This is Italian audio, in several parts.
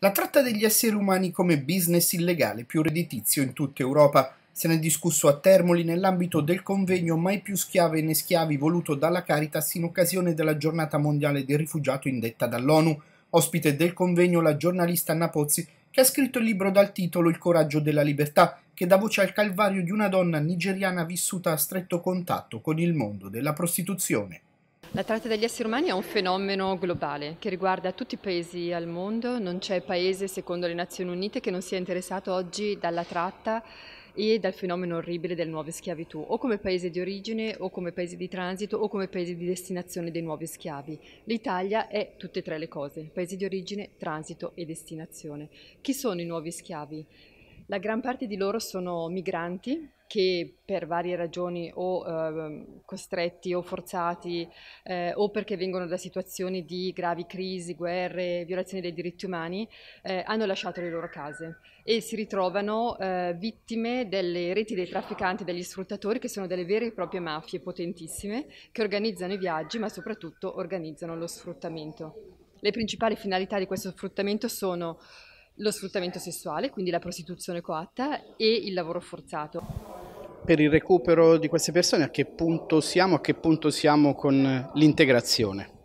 La tratta degli esseri umani come business illegale più redditizio in tutta Europa se ne è discusso a Termoli nell'ambito del convegno Mai più schiave né schiavi voluto dalla Caritas in occasione della giornata mondiale del rifugiato indetta dall'ONU. Ospite del convegno la giornalista Anna Pozzi che ha scritto il libro dal titolo Il coraggio della libertà che dà voce al calvario di una donna nigeriana vissuta a stretto contatto con il mondo della prostituzione. La tratta degli esseri umani è un fenomeno globale che riguarda tutti i paesi al mondo, non c'è paese secondo le Nazioni Unite che non sia interessato oggi dalla tratta e dal fenomeno orribile delle nuove schiavitù, o come paese di origine, o come paese di transito, o come paese di destinazione dei nuovi schiavi. L'Italia è tutte e tre le cose, paese di origine, transito e destinazione. Chi sono i nuovi schiavi? La gran parte di loro sono migranti che per varie ragioni o eh, costretti o forzati eh, o perché vengono da situazioni di gravi crisi, guerre, violazioni dei diritti umani, eh, hanno lasciato le loro case e si ritrovano eh, vittime delle reti dei trafficanti, degli sfruttatori che sono delle vere e proprie mafie potentissime che organizzano i viaggi ma soprattutto organizzano lo sfruttamento. Le principali finalità di questo sfruttamento sono lo sfruttamento sessuale, quindi la prostituzione coatta e il lavoro forzato. Per il recupero di queste persone a che punto siamo, a che punto siamo con l'integrazione?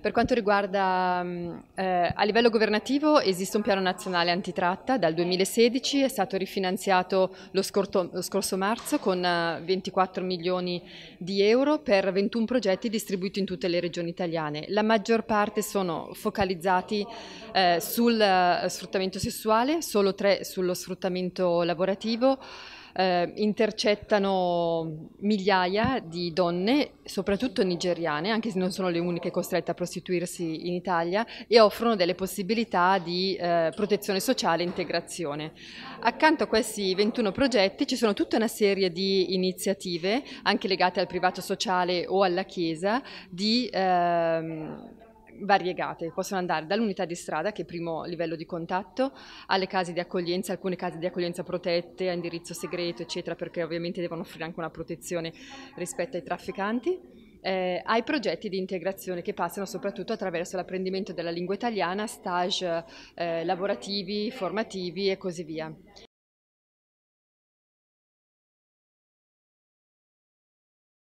Per quanto riguarda mm, eh, a livello governativo esiste un piano nazionale antitratta dal 2016, è stato rifinanziato lo, scorto, lo scorso marzo con 24 eh, milioni di euro per 21 progetti distribuiti in tutte le regioni italiane. La maggior parte sono focalizzati eh, sul eh, sfruttamento sessuale, solo tre sullo sfruttamento lavorativo eh, intercettano migliaia di donne, soprattutto nigeriane, anche se non sono le uniche costrette a prostituirsi in Italia, e offrono delle possibilità di eh, protezione sociale e integrazione. Accanto a questi 21 progetti ci sono tutta una serie di iniziative, anche legate al privato sociale o alla Chiesa, di... Ehm, variegate, possono andare dall'unità di strada, che è il primo livello di contatto, alle case di accoglienza, alcune case di accoglienza protette, a indirizzo segreto, eccetera, perché ovviamente devono offrire anche una protezione rispetto ai trafficanti. Eh, ai progetti di integrazione che passano soprattutto attraverso l'apprendimento della lingua italiana, stage eh, lavorativi, formativi e così via.